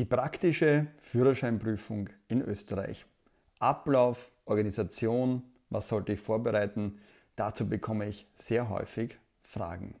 Die praktische Führerscheinprüfung in Österreich. Ablauf, Organisation, was sollte ich vorbereiten? Dazu bekomme ich sehr häufig Fragen.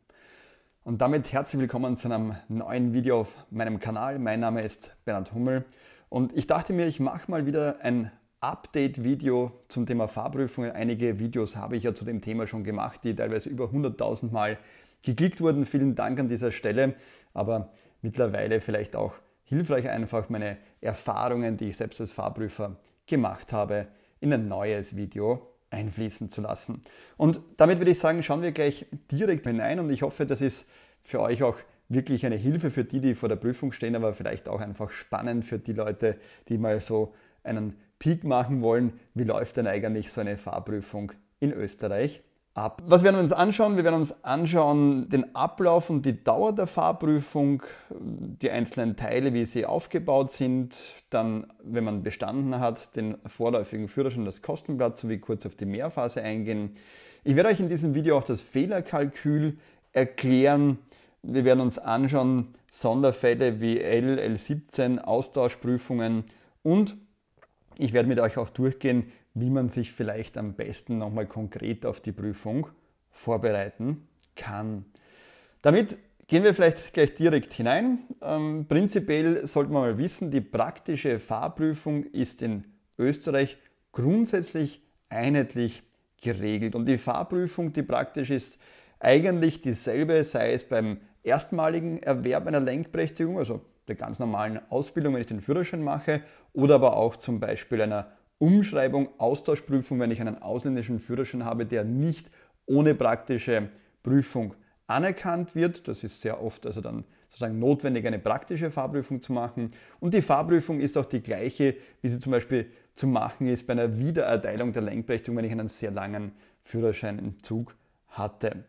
Und damit herzlich willkommen zu einem neuen Video auf meinem Kanal. Mein Name ist Bernhard Hummel und ich dachte mir, ich mache mal wieder ein Update-Video zum Thema Fahrprüfungen. Einige Videos habe ich ja zu dem Thema schon gemacht, die teilweise über 100.000 Mal geklickt wurden. Vielen Dank an dieser Stelle, aber mittlerweile vielleicht auch hilfreich, einfach meine Erfahrungen, die ich selbst als Fahrprüfer gemacht habe, in ein neues Video einfließen zu lassen. Und damit würde ich sagen, schauen wir gleich direkt hinein und ich hoffe, das ist für euch auch wirklich eine Hilfe für die, die vor der Prüfung stehen, aber vielleicht auch einfach spannend für die Leute, die mal so einen Peak machen wollen, wie läuft denn eigentlich so eine Fahrprüfung in Österreich ab. Was werden wir uns anschauen? Wir werden uns anschauen den Ablauf und die Dauer der Fahrprüfung, die einzelnen Teile, wie sie aufgebaut sind, dann, wenn man bestanden hat, den vorläufigen Führerschein, das Kostenblatt sowie kurz auf die Mehrphase eingehen. Ich werde euch in diesem Video auch das Fehlerkalkül erklären. Wir werden uns anschauen Sonderfälle wie L, L17, Austauschprüfungen und ich werde mit euch auch durchgehen, wie man sich vielleicht am besten nochmal konkret auf die Prüfung vorbereiten kann. Damit gehen wir vielleicht gleich direkt hinein. Ähm, prinzipiell sollte man mal wissen, die praktische Fahrprüfung ist in Österreich grundsätzlich einheitlich geregelt. Und die Fahrprüfung, die praktisch ist, eigentlich dieselbe, sei es beim erstmaligen Erwerb einer Lenkberechtigung, also der ganz normalen Ausbildung, wenn ich den Führerschein mache, oder aber auch zum Beispiel einer Umschreibung, Austauschprüfung, wenn ich einen ausländischen Führerschein habe, der nicht ohne praktische Prüfung anerkannt wird. Das ist sehr oft also dann sozusagen notwendig, eine praktische Fahrprüfung zu machen. Und die Fahrprüfung ist auch die gleiche, wie sie zum Beispiel zu machen ist bei einer Wiedererteilung der Lenkberechtigung, wenn ich einen sehr langen Führerscheinentzug hatte.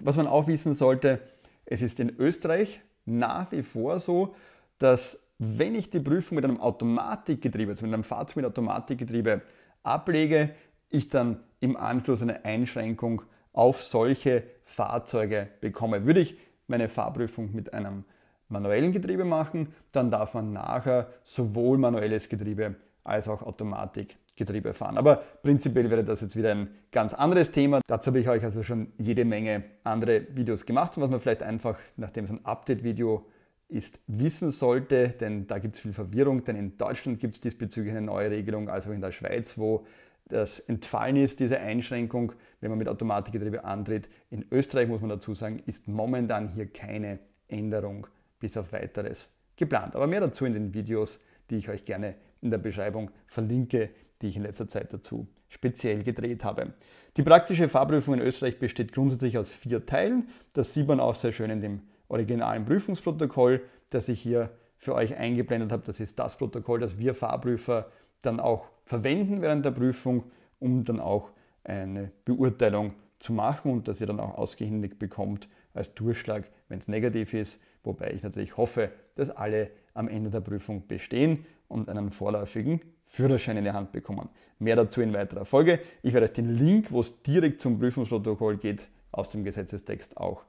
Was man auch wissen sollte, es ist in Österreich nach wie vor so, dass wenn ich die Prüfung mit einem Automatikgetriebe, also mit einem Fahrzeug mit Automatikgetriebe ablege, ich dann im Anschluss eine Einschränkung auf solche Fahrzeuge bekomme. Würde ich meine Fahrprüfung mit einem manuellen Getriebe machen, dann darf man nachher sowohl manuelles Getriebe als auch Automatik Getriebe fahren. Aber prinzipiell wäre das jetzt wieder ein ganz anderes Thema. Dazu habe ich euch also schon jede Menge andere Videos gemacht und was man vielleicht einfach, nachdem es ein Update-Video ist, wissen sollte, denn da gibt es viel Verwirrung, denn in Deutschland gibt es diesbezüglich eine neue Regelung, also in der Schweiz, wo das entfallen ist, diese Einschränkung, wenn man mit Automatikgetriebe antritt. In Österreich muss man dazu sagen, ist momentan hier keine Änderung bis auf weiteres geplant. Aber mehr dazu in den Videos, die ich euch gerne in der Beschreibung verlinke, die ich in letzter Zeit dazu speziell gedreht habe. Die praktische Fahrprüfung in Österreich besteht grundsätzlich aus vier Teilen. Das sieht man auch sehr schön in dem originalen Prüfungsprotokoll, das ich hier für euch eingeblendet habe. Das ist das Protokoll, das wir Fahrprüfer dann auch verwenden während der Prüfung, um dann auch eine Beurteilung zu machen und dass ihr dann auch ausgehändigt bekommt als Durchschlag, wenn es negativ ist. Wobei ich natürlich hoffe, dass alle am Ende der Prüfung bestehen und einen vorläufigen Führerschein in die Hand bekommen. Mehr dazu in weiterer Folge. Ich werde euch den Link, wo es direkt zum Prüfungsprotokoll geht, aus dem Gesetzestext auch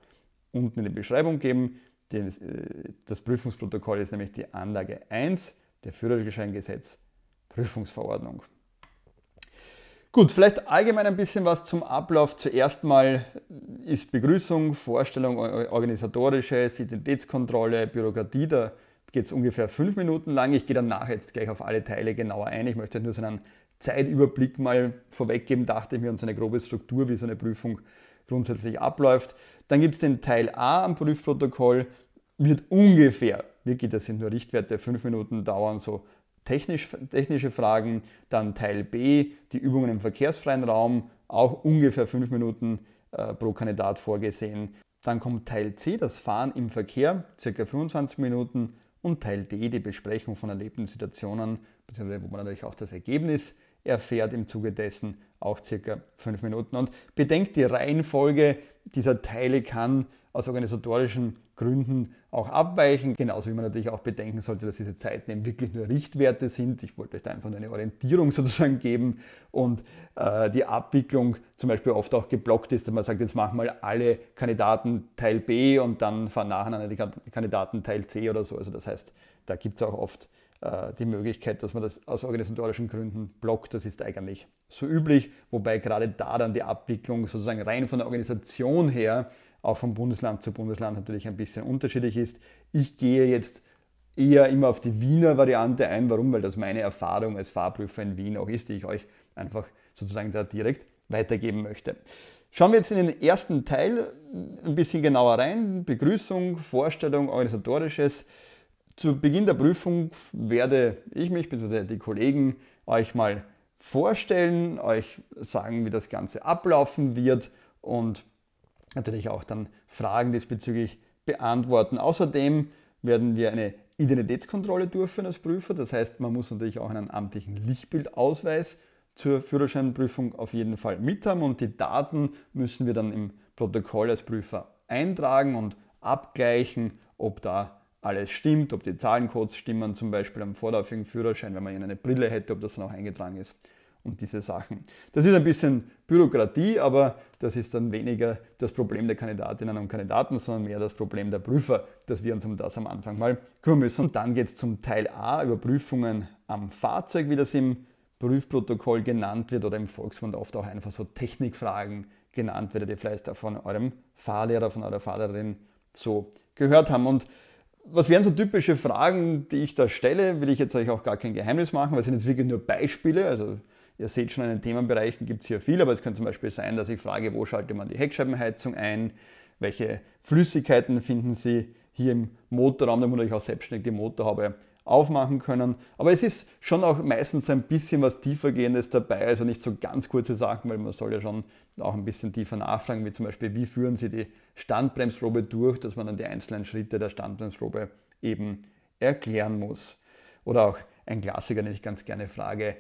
unten in die Beschreibung geben. Äh, das Prüfungsprotokoll ist nämlich die Anlage 1 der Führerscheingesetz Prüfungsverordnung. Gut, vielleicht allgemein ein bisschen was zum Ablauf. Zuerst mal ist Begrüßung, Vorstellung, organisatorische, Identitätskontrolle, Bürokratie der geht es ungefähr fünf Minuten lang. Ich gehe danach jetzt gleich auf alle Teile genauer ein. Ich möchte nur so einen Zeitüberblick mal vorweggeben, dachte ich mir, und so eine grobe Struktur, wie so eine Prüfung grundsätzlich abläuft. Dann gibt es den Teil A am Prüfprotokoll, wird ungefähr, wirklich, das sind nur Richtwerte, fünf Minuten dauern, so technisch, technische Fragen. Dann Teil B, die Übungen im verkehrsfreien Raum, auch ungefähr fünf Minuten äh, pro Kandidat vorgesehen. Dann kommt Teil C, das Fahren im Verkehr, circa 25 Minuten und Teil D eh die Besprechung von erlebten Situationen, beziehungsweise wo man natürlich auch das Ergebnis erfährt im Zuge dessen, auch circa fünf Minuten. Und bedenkt, die Reihenfolge dieser Teile kann aus organisatorischen Gründen auch abweichen. Genauso wie man natürlich auch bedenken sollte, dass diese Zeiten eben wirklich nur Richtwerte sind. Ich wollte euch da einfach nur eine Orientierung sozusagen geben und äh, die Abwicklung zum Beispiel oft auch geblockt ist, dass man sagt, jetzt machen mal alle Kandidaten Teil B und dann fahren nacheinander die Kandidaten Teil C oder so. Also das heißt, da gibt es auch oft äh, die Möglichkeit, dass man das aus organisatorischen Gründen blockt. Das ist eigentlich so üblich, wobei gerade da dann die Abwicklung sozusagen rein von der Organisation her auch von Bundesland zu Bundesland natürlich ein bisschen unterschiedlich ist. Ich gehe jetzt eher immer auf die Wiener Variante ein. Warum? Weil das meine Erfahrung als Fahrprüfer in Wien auch ist, die ich euch einfach sozusagen da direkt weitergeben möchte. Schauen wir jetzt in den ersten Teil ein bisschen genauer rein. Begrüßung, Vorstellung, organisatorisches. Zu Beginn der Prüfung werde ich mich bzw. die Kollegen euch mal vorstellen, euch sagen, wie das Ganze ablaufen wird und natürlich auch dann Fragen diesbezüglich beantworten. Außerdem werden wir eine Identitätskontrolle durchführen als Prüfer. Das heißt, man muss natürlich auch einen amtlichen Lichtbildausweis zur Führerscheinprüfung auf jeden Fall mit haben und die Daten müssen wir dann im Protokoll als Prüfer eintragen und abgleichen, ob da alles stimmt, ob die Zahlencodes stimmen, zum Beispiel am vorläufigen Führerschein, wenn man eine Brille hätte, ob das dann auch eingetragen ist und diese Sachen. Das ist ein bisschen Bürokratie, aber das ist dann weniger das Problem der Kandidatinnen und Kandidaten, sondern mehr das Problem der Prüfer, dass wir uns um das am Anfang mal kümmern müssen. Und dann geht es zum Teil A, Überprüfungen am Fahrzeug, wie das im Prüfprotokoll genannt wird oder im Volksmund oft auch einfach so Technikfragen genannt werden, die vielleicht auch von eurem Fahrlehrer, von eurer Fahrlehrerin so gehört haben. Und was wären so typische Fragen, die ich da stelle? Will ich jetzt euch auch gar kein Geheimnis machen, weil es sind jetzt wirklich nur Beispiele. Also Ihr seht schon, in den Themenbereichen gibt es hier viel, aber es könnte zum Beispiel sein, dass ich frage, wo schaltet man die Heckscheibenheizung ein, welche Flüssigkeiten finden Sie hier im Motorraum, damit ich auch selbstständig die Motorhaube aufmachen können. Aber es ist schon auch meistens so ein bisschen was tiefergehendes dabei, also nicht so ganz kurze Sachen, weil man soll ja schon auch ein bisschen tiefer nachfragen, wie zum Beispiel, wie führen Sie die Standbremsprobe durch, dass man dann die einzelnen Schritte der Standbremsprobe eben erklären muss. Oder auch ein Klassiker, den ich ganz gerne frage,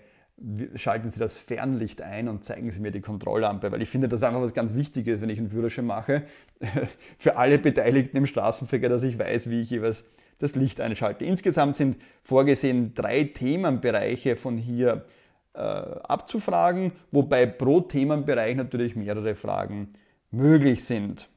schalten Sie das Fernlicht ein und zeigen Sie mir die Kontrolllampe, weil ich finde das einfach was ganz Wichtiges, wenn ich einen Führerschein mache, für alle Beteiligten im Straßenverkehr, dass ich weiß, wie ich jeweils das Licht einschalte. Insgesamt sind vorgesehen drei Themenbereiche von hier äh, abzufragen, wobei pro Themenbereich natürlich mehrere Fragen möglich sind.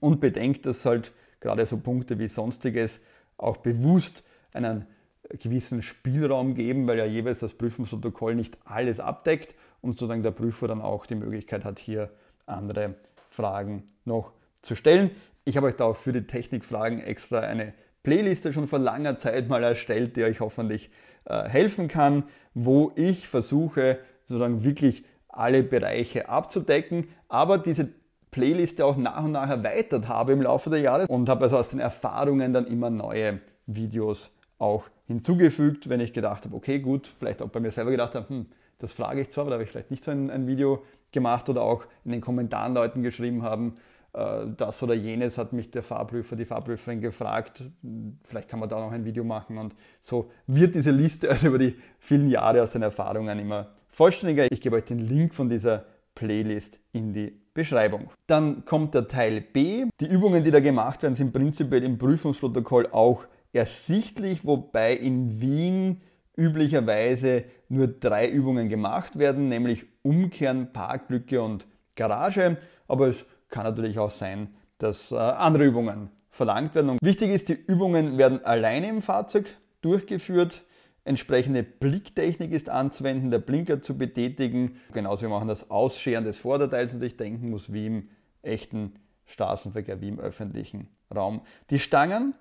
Und bedenkt, dass halt gerade so Punkte wie sonstiges auch bewusst einen gewissen Spielraum geben, weil ja jeweils das Prüfungsprotokoll nicht alles abdeckt und sozusagen der Prüfer dann auch die Möglichkeit hat, hier andere Fragen noch zu stellen. Ich habe euch da auch für die Technikfragen extra eine Playliste schon vor langer Zeit mal erstellt, die euch hoffentlich äh, helfen kann, wo ich versuche, sozusagen wirklich alle Bereiche abzudecken, aber diese Playliste auch nach und nach erweitert habe im Laufe der Jahre und habe also aus den Erfahrungen dann immer neue Videos auch hinzugefügt, wenn ich gedacht habe, okay, gut, vielleicht auch bei mir selber gedacht habe, hm, das frage ich zwar, aber da habe ich vielleicht nicht so ein, ein, Video gemacht oder auch in den Kommentaren Leuten geschrieben haben, äh, das oder jenes hat mich der Fahrprüfer, die Fahrprüferin gefragt, vielleicht kann man da noch ein Video machen und so wird diese Liste also über die vielen Jahre aus den Erfahrungen immer vollständiger. Ich gebe euch den Link von dieser Playlist in die Beschreibung. Dann kommt der Teil B. Die Übungen, die da gemacht werden, sind prinzipiell im Prüfungsprotokoll auch ersichtlich, wobei in Wien üblicherweise nur drei Übungen gemacht werden, nämlich Umkehren, Parklücke und Garage. Aber es kann natürlich auch sein, dass äh, andere Übungen verlangt werden. Und wichtig ist, die Übungen werden alleine im Fahrzeug durchgeführt. Entsprechende Blicktechnik ist anzuwenden, der Blinker zu betätigen. Genauso wir machen das Ausscheren des Vorderteils ich denken muss wie im echten Straßenverkehr, wie im öffentlichen Raum. Die Stangen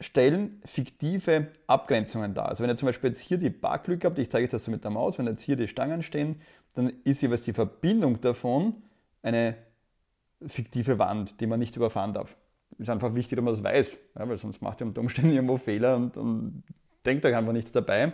stellen fiktive Abgrenzungen dar. Also wenn ihr zum Beispiel jetzt hier die Parklücke habt, ich zeige euch das so mit der Maus, wenn jetzt hier die Stangen stehen, dann ist jeweils die Verbindung davon eine fiktive Wand, die man nicht überfahren darf. Ist einfach wichtig, dass man das weiß, ja, weil sonst macht ihr unter Umständen irgendwo Fehler und, und denkt euch einfach nichts dabei.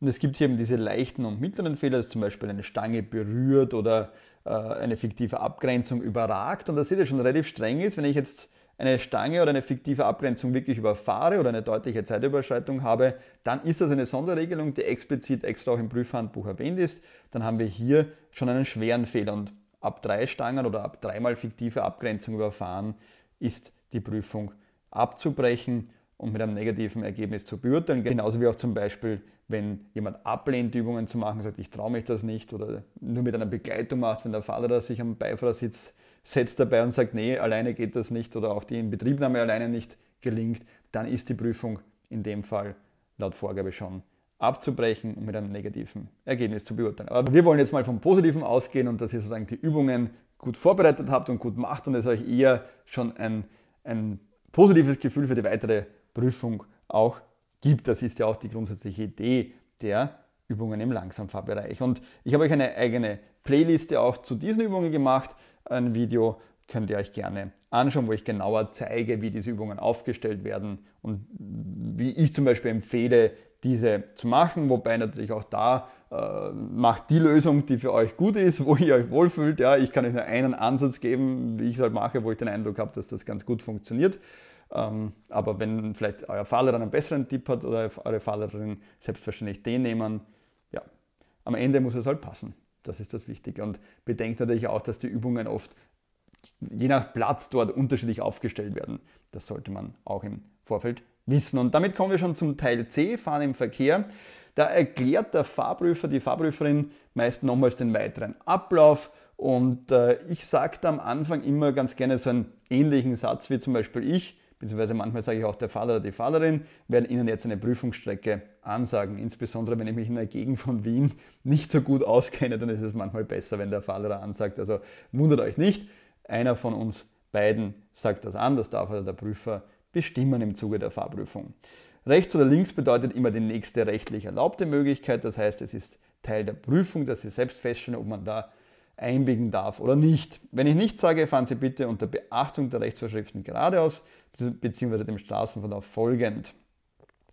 Und es gibt hier eben diese leichten und mittleren Fehler, dass zum Beispiel eine Stange berührt oder äh, eine fiktive Abgrenzung überragt. Und da seht ihr schon relativ streng ist, wenn ich jetzt eine Stange oder eine fiktive Abgrenzung wirklich überfahre oder eine deutliche Zeitüberschreitung habe, dann ist das eine Sonderregelung, die explizit extra auch im Prüfhandbuch erwähnt ist. Dann haben wir hier schon einen schweren Fehler und ab drei Stangen oder ab dreimal fiktive Abgrenzung überfahren ist die Prüfung abzubrechen und mit einem negativen Ergebnis zu beurteilen. Genauso wie auch zum Beispiel, wenn jemand ablehnt, Übungen zu machen, sagt, ich traue mich das nicht oder nur mit einer Begleitung macht, wenn der Fahrer sich am Beifahrersitz setzt dabei und sagt, nee, alleine geht das nicht oder auch die Inbetriebnahme alleine nicht gelingt, dann ist die Prüfung in dem Fall laut Vorgabe schon abzubrechen und mit einem negativen Ergebnis zu beurteilen. Aber wir wollen jetzt mal vom Positiven ausgehen und dass ihr sozusagen die Übungen gut vorbereitet habt und gut macht und es euch eher schon ein, ein positives Gefühl für die weitere Prüfung auch gibt. Das ist ja auch die grundsätzliche Idee der Übungen im Langsamfahrbereich. Und ich habe euch eine eigene Playliste auch zu diesen Übungen gemacht ein Video könnt ihr euch gerne anschauen, wo ich genauer zeige, wie diese Übungen aufgestellt werden und wie ich zum Beispiel empfehle, diese zu machen, wobei natürlich auch da äh, macht die Lösung, die für euch gut ist, wo ihr euch wohlfühlt. Ja, ich kann euch nur einen Ansatz geben, wie ich es halt mache, wo ich den Eindruck habe, dass das ganz gut funktioniert. Ähm, aber wenn vielleicht euer Fahrlehrer einen besseren Tipp hat oder eure Fahrlehrerin, selbstverständlich den nehmen. Ja, am Ende muss es halt passen. Das ist das Wichtige. Und bedenkt natürlich auch, dass die Übungen oft je nach Platz dort unterschiedlich aufgestellt werden. Das sollte man auch im Vorfeld wissen. Und damit kommen wir schon zum Teil C, Fahren im Verkehr. Da erklärt der Fahrprüfer, die Fahrprüferin meist nochmals den weiteren Ablauf. Und äh, ich sage am Anfang immer ganz gerne so einen ähnlichen Satz wie zum Beispiel ich beziehungsweise manchmal sage ich auch der Fahrer oder die Fahrerin, werden Ihnen jetzt eine Prüfungsstrecke ansagen. Insbesondere wenn ich mich in der Gegend von Wien nicht so gut auskenne, dann ist es manchmal besser, wenn der Fahrer ansagt. Also wundert euch nicht, einer von uns beiden sagt das an, das darf also der Prüfer bestimmen im Zuge der Fahrprüfung. Rechts oder links bedeutet immer die nächste rechtlich erlaubte Möglichkeit, das heißt, es ist Teil der Prüfung, dass Sie selbst feststellen, ob man da einbiegen darf oder nicht. Wenn ich nicht sage, fahren Sie bitte unter Beachtung der Rechtsvorschriften geradeaus bzw. dem Straßenverlauf folgend.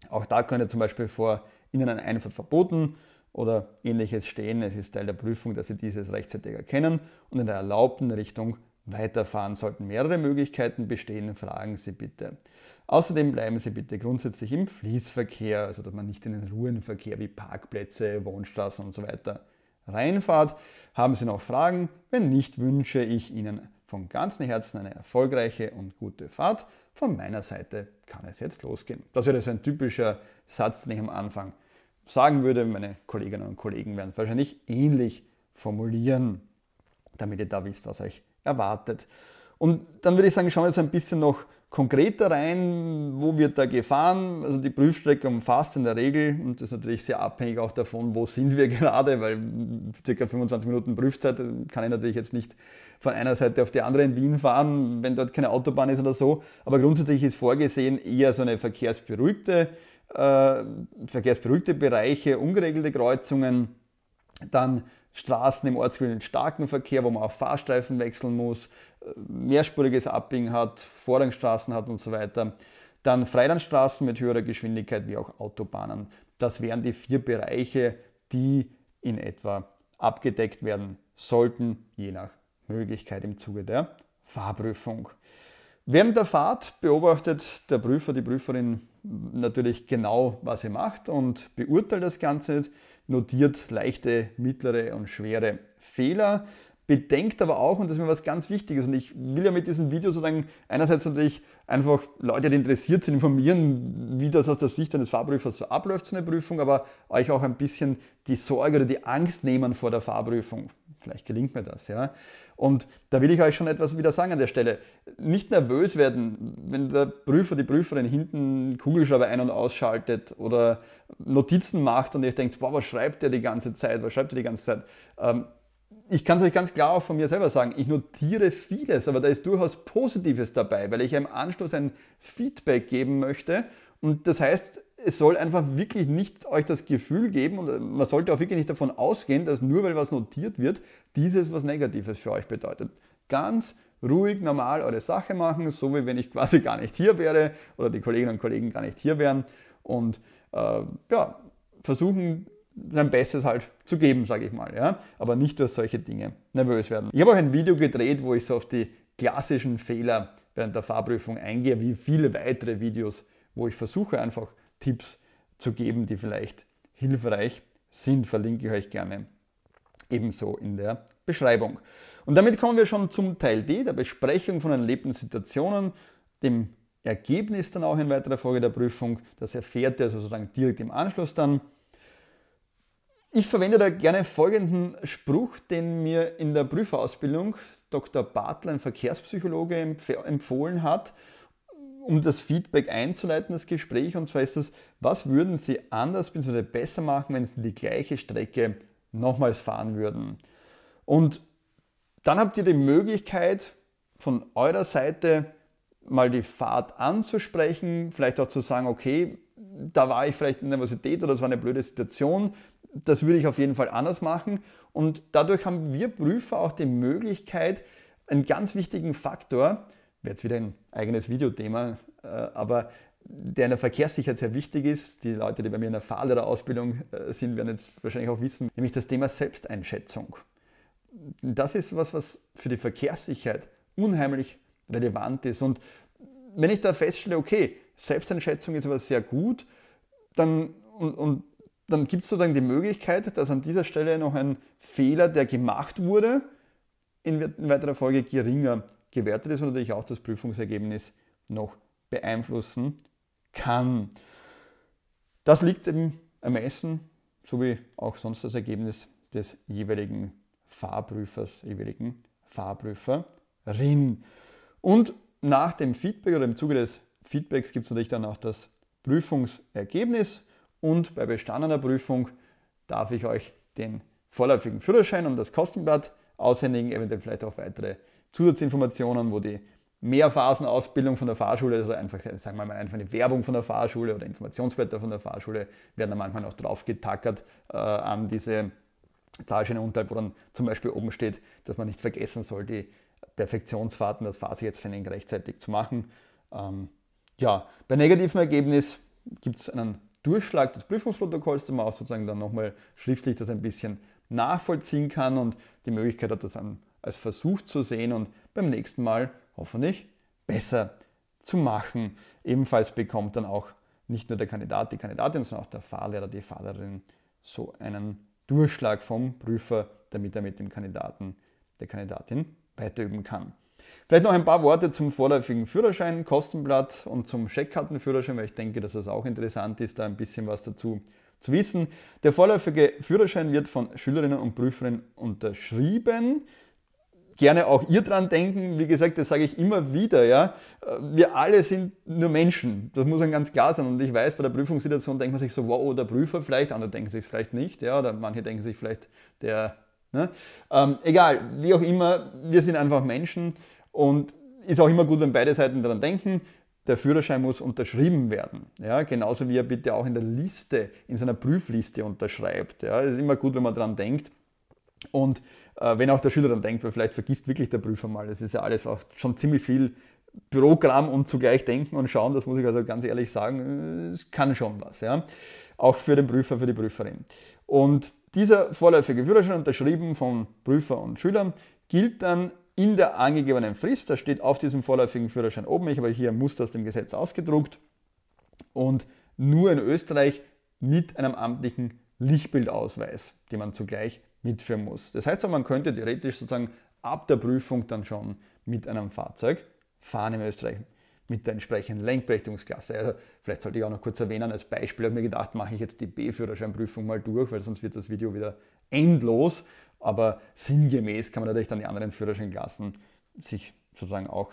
Auch da könnte zum Beispiel vor Ihnen eine Einfahrt verboten oder ähnliches stehen. Es ist Teil der Prüfung, dass Sie dieses rechtzeitig erkennen und in der erlaubten Richtung weiterfahren. Sollten mehrere Möglichkeiten bestehen, fragen Sie bitte. Außerdem bleiben Sie bitte grundsätzlich im Fließverkehr, also dass man nicht in den Ruhenverkehr wie Parkplätze, Wohnstraßen usw. So reinfahrt. Haben Sie noch Fragen? Wenn nicht, wünsche ich Ihnen von ganzem Herzen eine erfolgreiche und gute Fahrt. Von meiner Seite kann es jetzt losgehen. Das wäre so ein typischer Satz, den ich am Anfang sagen würde. Meine Kolleginnen und Kollegen werden wahrscheinlich ähnlich formulieren, damit ihr da wisst, was euch erwartet. Und dann würde ich sagen, schauen wir jetzt ein bisschen noch konkreter rein, wo wird da gefahren. Also die Prüfstrecke umfasst in der Regel, und das ist natürlich sehr abhängig auch davon, wo sind wir gerade, weil circa 25 Minuten Prüfzeit kann ich natürlich jetzt nicht von einer Seite auf die andere in Wien fahren, wenn dort keine Autobahn ist oder so. Aber grundsätzlich ist vorgesehen eher so eine verkehrsberuhigte, äh, verkehrsberuhigte Bereiche, ungeregelte Kreuzungen, dann Straßen im Ortsgebiet mit starkem Verkehr, wo man auch Fahrstreifen wechseln muss, äh, mehrspuriges Abbiegen hat, Vorrangstraßen hat und so weiter. Dann Freilandstraßen mit höherer Geschwindigkeit wie auch Autobahnen. Das wären die vier Bereiche, die in etwa abgedeckt werden sollten, je nach Möglichkeit im Zuge der Fahrprüfung. Während der Fahrt beobachtet der Prüfer, die Prüferin natürlich genau, was sie macht und beurteilt das Ganze. Nicht notiert leichte, mittlere und schwere Fehler. Bedenkt aber auch, und das ist mir was ganz Wichtiges, und ich will ja mit diesem Video sozusagen einerseits natürlich einfach Leute, die interessiert sind, informieren, wie das aus der Sicht eines Fahrprüfers so abläuft, so eine Prüfung, aber euch auch ein bisschen die Sorge oder die Angst nehmen vor der Fahrprüfung. Vielleicht gelingt mir das, ja. Und da will ich euch schon etwas wieder sagen an der Stelle. Nicht nervös werden, wenn der Prüfer, die Prüferin hinten Kugelschreiber ein- und ausschaltet oder Notizen macht und ihr denkt, boah, was schreibt der die ganze Zeit, was schreibt er die ganze Zeit? Ähm, ich kann es euch ganz klar auch von mir selber sagen, ich notiere vieles, aber da ist durchaus Positives dabei, weil ich im Anschluss ein Feedback geben möchte. Und das heißt, es soll einfach wirklich nicht euch das Gefühl geben und man sollte auch wirklich nicht davon ausgehen, dass nur weil was notiert wird, dieses was Negatives für euch bedeutet. Ganz ruhig, normal eure Sache machen, so wie wenn ich quasi gar nicht hier wäre oder die Kolleginnen und Kollegen gar nicht hier wären und äh, ja, versuchen sein Bestes halt zu geben, sage ich mal, ja, aber nicht durch solche Dinge nervös werden. Ich habe auch ein Video gedreht, wo ich so auf die klassischen Fehler während der Fahrprüfung eingehe, wie viele weitere Videos, wo ich versuche einfach Tipps zu geben, die vielleicht hilfreich sind, verlinke ich euch gerne ebenso in der Beschreibung. Und damit kommen wir schon zum Teil D, der Besprechung von erlebten Situationen, dem Ergebnis dann auch in weiterer Folge der Prüfung. Das erfährt ihr also sozusagen direkt im Anschluss dann. Ich verwende da gerne folgenden Spruch, den mir in der Prüferausbildung Dr. Bartl, ein Verkehrspsychologe, empfohlen hat um das Feedback einzuleiten, das Gespräch. Und zwar ist das, was würden Sie anders bzw. besser machen, wenn Sie die gleiche Strecke nochmals fahren würden? Und dann habt ihr die Möglichkeit, von eurer Seite mal die Fahrt anzusprechen, vielleicht auch zu sagen, okay, da war ich vielleicht in Nervosität oder es war eine blöde Situation, das würde ich auf jeden Fall anders machen. Und dadurch haben wir Prüfer auch die Möglichkeit, einen ganz wichtigen Faktor, wäre jetzt wieder ein eigenes Videothema, äh, aber der in der Verkehrssicherheit sehr wichtig ist. Die Leute, die bei mir in der Fahrlehrerausbildung äh, sind, werden jetzt wahrscheinlich auch wissen, nämlich das Thema Selbsteinschätzung. Das ist was, was für die Verkehrssicherheit unheimlich relevant ist. Und wenn ich da feststelle, okay, Selbsteinschätzung ist aber sehr gut, dann, und, und dann gibt es sozusagen die Möglichkeit, dass an dieser Stelle noch ein Fehler, der gemacht wurde, in weiterer Folge geringer gewertet ist und natürlich auch das Prüfungsergebnis noch beeinflussen kann. Das liegt im Ermessen, sowie auch sonst das Ergebnis des jeweiligen Fahrprüfers, jeweiligen Fahrprüferin. Und nach dem Feedback oder im Zuge des Feedbacks gibt es natürlich dann auch das Prüfungsergebnis und bei bestandener Prüfung darf ich euch den vorläufigen Führerschein und das Kostenblatt aushändigen, eventuell vielleicht auch weitere Zusatzinformationen, wo die Mehrphasenausbildung von der Fahrschule, also einfach, sagen wir mal, einfach eine Werbung von der Fahrschule oder Informationsblätter von der Fahrschule, werden dann manchmal auch draufgetackert äh, an diese Zahlscheine unterhalb, wo dann zum Beispiel oben steht, dass man nicht vergessen soll, die Perfektionsfahrten, das Phase-Jetzt-Training rechtzeitig zu machen. Ähm, ja, bei negativem Ergebnis gibt es einen Durchschlag des Prüfungsprotokolls, da man auch sozusagen dann nochmal schriftlich das ein bisschen nachvollziehen kann und die Möglichkeit hat, das an als Versuch zu sehen und beim nächsten Mal hoffentlich besser zu machen. Ebenfalls bekommt dann auch nicht nur der Kandidat, die Kandidatin, sondern auch der Fahrlehrer, die Fahrlehrerin so einen Durchschlag vom Prüfer, damit er mit dem Kandidaten, der Kandidatin weiterüben kann. Vielleicht noch ein paar Worte zum vorläufigen Führerschein, Kostenblatt und zum Scheckkartenführerschein, weil ich denke, dass es das auch interessant ist, da ein bisschen was dazu zu wissen. Der vorläufige Führerschein wird von Schülerinnen und Prüferinnen unterschrieben gerne auch ihr dran denken. Wie gesagt, das sage ich immer wieder. Ja? Wir alle sind nur Menschen. Das muss dann ganz klar sein. Und ich weiß, bei der Prüfungssituation denkt man sich so, wow, der Prüfer vielleicht, andere denken sich vielleicht nicht. Ja? Oder manche denken sich vielleicht, der. Ne? Ähm, egal, wie auch immer, wir sind einfach Menschen. Und ist auch immer gut, wenn beide Seiten daran denken der Führerschein muss unterschrieben werden. Ja, genauso wie er bitte auch in der Liste, in seiner Prüfliste unterschreibt. Ja, es ist immer gut, wenn man daran denkt. Und äh, wenn auch der Schüler dann denkt, weil vielleicht vergisst wirklich der Prüfer mal. Das ist ja alles auch schon ziemlich viel Bürokram und zugleich denken und schauen, das muss ich also ganz ehrlich sagen, äh, es kann schon was. Ja? Auch für den Prüfer, für die Prüferin. Und dieser vorläufige Führerschein, unterschrieben von Prüfer und Schülern, gilt dann in der angegebenen Frist. Das steht auf diesem vorläufigen Führerschein oben. Ich habe hier ein Muster aus dem Gesetz ausgedruckt. Und nur in Österreich mit einem amtlichen Lichtbildausweis, den man zugleich mitführen muss. Das heißt, man könnte theoretisch sozusagen ab der Prüfung dann schon mit einem Fahrzeug fahren in Österreich mit der entsprechenden Lenkberechtigungsklasse. Also vielleicht sollte ich auch noch kurz erwähnen, als Beispiel habe ich mir gedacht, mache ich jetzt die B-Führerscheinprüfung mal durch, weil sonst wird das Video wieder endlos. Aber sinngemäß kann man natürlich dann die anderen Führerscheinklassen sich sozusagen auch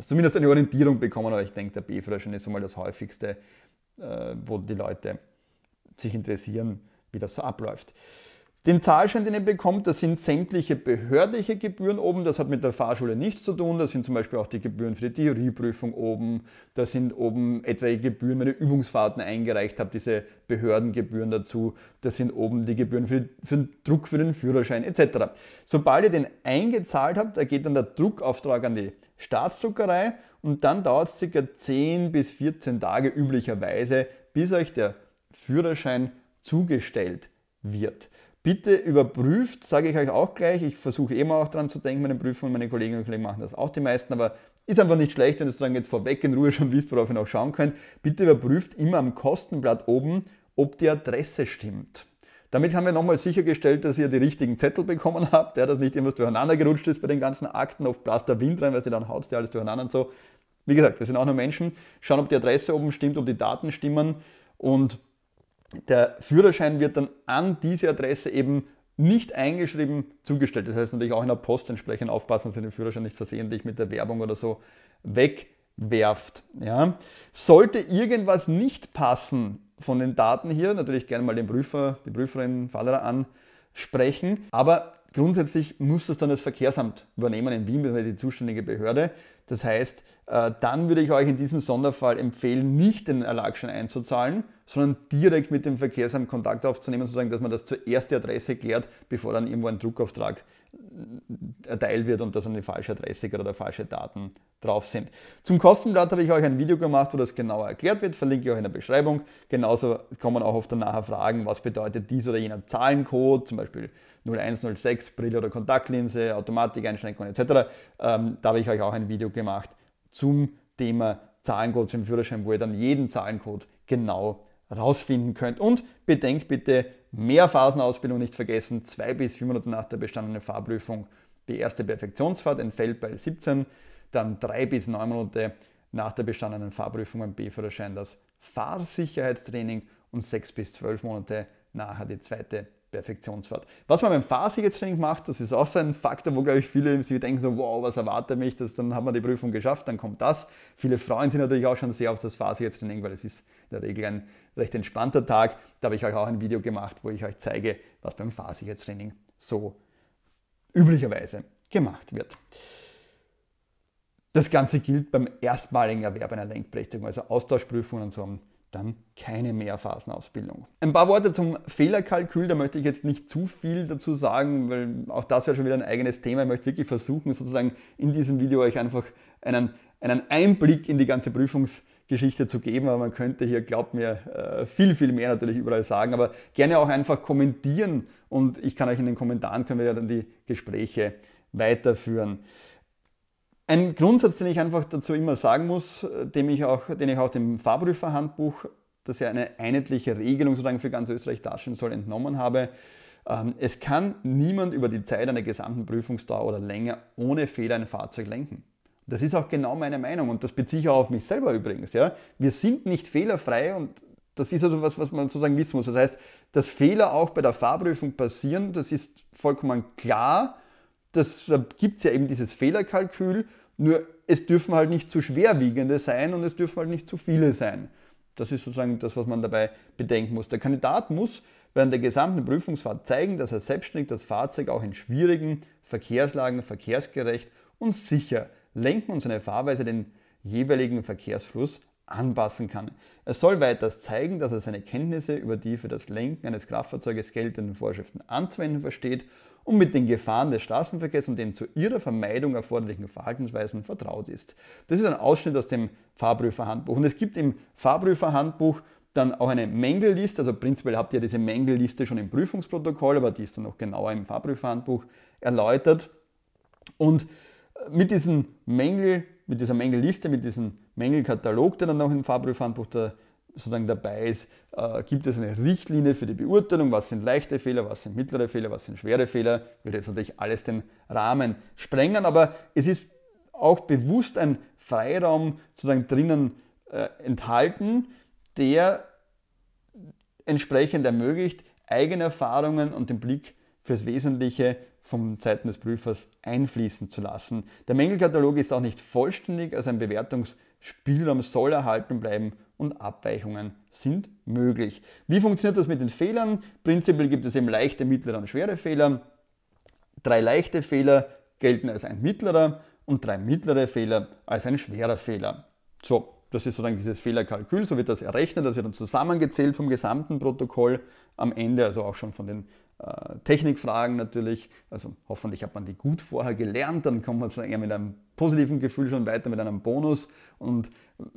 zumindest eine Orientierung bekommen. Aber ich denke, der B-Führerschein ist einmal das häufigste, äh, wo die Leute sich interessieren, wie das so abläuft. Den Zahlschein, den ihr bekommt, das sind sämtliche behördliche Gebühren oben. Das hat mit der Fahrschule nichts zu tun. Das sind zum Beispiel auch die Gebühren für die Theorieprüfung oben. Da sind oben etwaige Gebühren, wenn ihr Übungsfahrten eingereicht habt, diese Behördengebühren dazu. Das sind oben die Gebühren für, für den Druck für den Führerschein etc. Sobald ihr den eingezahlt habt, da geht dann der Druckauftrag an die Staatsdruckerei und dann dauert es ca. 10 bis 14 Tage üblicherweise, bis euch der Führerschein zugestellt wird. Bitte überprüft, sage ich euch auch gleich. Ich versuche immer auch daran zu denken, meine Prüfungen, meine Kolleginnen und Kollegen machen das auch die meisten, aber ist einfach nicht schlecht, wenn ihr sozusagen jetzt vorweg in Ruhe schon wisst, worauf ihr noch schauen könnt. Bitte überprüft immer am Kostenblatt oben, ob die Adresse stimmt. Damit haben wir nochmal sichergestellt, dass ihr die richtigen Zettel bekommen habt, ja, dass nicht irgendwas durcheinander gerutscht ist bei den ganzen Akten, oft blast der Wind rein, weil dann haut dir alles durcheinander und so. Wie gesagt, wir sind auch nur Menschen, schauen, ob die Adresse oben stimmt, ob die Daten stimmen und der Führerschein wird dann an diese Adresse eben nicht eingeschrieben zugestellt. Das heißt natürlich auch in der Post entsprechend aufpassen, dass ihr den Führerschein nicht versehentlich mit der Werbung oder so wegwerft. Ja. Sollte irgendwas nicht passen von den Daten hier, natürlich gerne mal den Prüfer, die Prüferin, Fahrlehrer ansprechen, aber grundsätzlich muss das dann das Verkehrsamt übernehmen in Wien, beziehungsweise die zuständige Behörde. Das heißt, äh, dann würde ich euch in diesem Sonderfall empfehlen, nicht den Erlagschein einzuzahlen, sondern direkt mit dem Verkehrsamt Kontakt aufzunehmen, sozusagen, dass man das zur ersten Adresse klärt, bevor dann irgendwo ein Druckauftrag äh, erteilt wird und dass dann die falsche Adresse oder falsche Daten drauf sind. Zum Kostenblatt habe ich euch ein Video gemacht, wo das genauer erklärt wird, verlinke ich euch in der Beschreibung. Genauso kann man auch oft danach fragen, was bedeutet dies oder jener Zahlencode, zum Beispiel 0106, Brille oder Kontaktlinse, Automatikeinschränkungen etc. Ähm, da habe ich euch auch ein Video gemacht gemacht zum Thema Zahlencodes im Führerschein, wo ihr dann jeden Zahlencode genau rausfinden könnt. Und bedenkt bitte, mehr Phasenausbildung nicht vergessen, zwei bis vier Monate nach der bestandenen Fahrprüfung die erste Perfektionsfahrt entfällt bei 17, dann drei bis neun Monate nach der bestandenen Fahrprüfung beim B-Führerschein das Fahrsicherheitstraining und sechs bis zwölf Monate nachher die zweite Perfektionsfahrt. Was man beim Fahrsicherheitstraining macht, das ist auch so ein Faktor, wo, glaube ich, viele sich denken so, wow, was erwartet mich, das, dann hat man die Prüfung geschafft, dann kommt das. Viele freuen sich natürlich auch schon sehr auf das Fahrsicherheitstraining, weil es ist in der Regel ein recht entspannter Tag. Da habe ich euch auch ein Video gemacht, wo ich euch zeige, was beim Fahrsicherheitstraining so üblicherweise gemacht wird. Das Ganze gilt beim erstmaligen Erwerb einer Lenkberechtigung, also Austauschprüfungen und so dann keine Mehrphasenausbildung. Ein paar Worte zum Fehlerkalkül, da möchte ich jetzt nicht zu viel dazu sagen, weil auch das wäre schon wieder ein eigenes Thema. Ich möchte wirklich versuchen, sozusagen in diesem Video euch einfach einen, einen Einblick in die ganze Prüfungsgeschichte zu geben, aber man könnte hier, glaubt mir, äh, viel, viel mehr natürlich überall sagen, aber gerne auch einfach kommentieren und ich kann euch in den Kommentaren, können wir ja dann die Gespräche weiterführen. Ein Grundsatz, den ich einfach dazu immer sagen muss, dem ich auch, den ich auch dem Fahrprüferhandbuch, das ja eine einheitliche Regelung sozusagen für ganz Österreich darstellen soll, entnommen habe. Ähm, es kann niemand über die Zeit einer gesamten Prüfungsdauer oder länger ohne Fehler ein Fahrzeug lenken. Das ist auch genau meine Meinung und das beziehe ich auch auf mich selber übrigens. Ja? Wir sind nicht fehlerfrei und das ist also was, was man sozusagen wissen muss. Das heißt, dass Fehler auch bei der Fahrprüfung passieren, das ist vollkommen klar das gibt es ja eben dieses Fehlerkalkül, nur es dürfen halt nicht zu schwerwiegende sein und es dürfen halt nicht zu viele sein. Das ist sozusagen das, was man dabei bedenken muss. Der Kandidat muss während der gesamten Prüfungsfahrt zeigen, dass er selbstständig das Fahrzeug auch in schwierigen Verkehrslagen verkehrsgerecht und sicher lenken und seine Fahrweise den jeweiligen Verkehrsfluss anpassen kann. Er soll weiters zeigen, dass er seine Kenntnisse über die für das Lenken eines Kraftfahrzeuges geltenden Vorschriften anzuwenden versteht und mit den Gefahren des Straßenverkehrs und den zu ihrer Vermeidung erforderlichen Verhaltensweisen vertraut ist. Das ist ein Ausschnitt aus dem Fahrprüferhandbuch. Und es gibt im Fahrprüferhandbuch dann auch eine Mängelliste, also prinzipiell habt ihr diese Mängelliste schon im Prüfungsprotokoll, aber die ist dann noch genauer im Fahrprüferhandbuch erläutert. Und äh, mit diesen Mängel, mit dieser Mängelliste, mit diesem Mängelkatalog, der dann noch im Fahrprüferhandbuch der sozusagen dabei ist, äh, gibt es eine Richtlinie für die Beurteilung, was sind leichte Fehler, was sind mittlere Fehler, was sind schwere Fehler, würde jetzt natürlich alles den Rahmen sprengen, aber es ist auch bewusst ein Freiraum sozusagen drinnen äh, enthalten, der entsprechend ermöglicht, eigene Erfahrungen und den Blick fürs Wesentliche von Seiten des Prüfers einfließen zu lassen. Der Mängelkatalog ist auch nicht vollständig, also ein Bewertungsspielraum soll erhalten bleiben und Abweichungen sind möglich. Wie funktioniert das mit den Fehlern? Prinzipiell gibt es eben leichte, mittlere und schwere Fehler. Drei leichte Fehler gelten als ein mittlerer und drei mittlere Fehler als ein schwerer Fehler. So, das ist sozusagen dieses Fehlerkalkül, so wird das errechnet, das wird dann zusammengezählt vom gesamten Protokoll am Ende, also auch schon von den äh, Technikfragen natürlich. Also hoffentlich hat man die gut vorher gelernt, dann kommt man eher mit einem positiven Gefühl schon weiter, mit einem Bonus. Und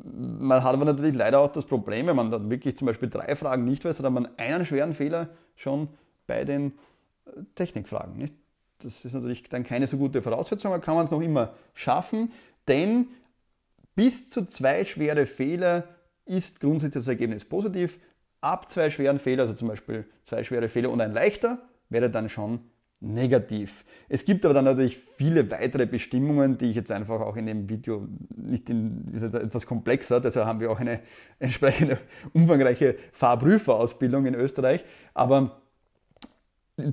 man hat aber natürlich leider auch das Problem, wenn man dann wirklich zum Beispiel drei Fragen nicht weiß, dann hat man einen schweren Fehler schon bei den äh, Technikfragen. Nicht? Das ist natürlich dann keine so gute Voraussetzung, aber kann man es noch immer schaffen, denn bis zu zwei schwere Fehler ist grundsätzlich das Ergebnis positiv ab zwei schweren Fehler, also zum Beispiel zwei schwere Fehler und ein leichter, wäre dann schon negativ. Es gibt aber dann natürlich viele weitere Bestimmungen, die ich jetzt einfach auch in dem Video nicht in, ist etwas komplexer, deshalb haben wir auch eine entsprechende umfangreiche Fahrprüferausbildung in Österreich, aber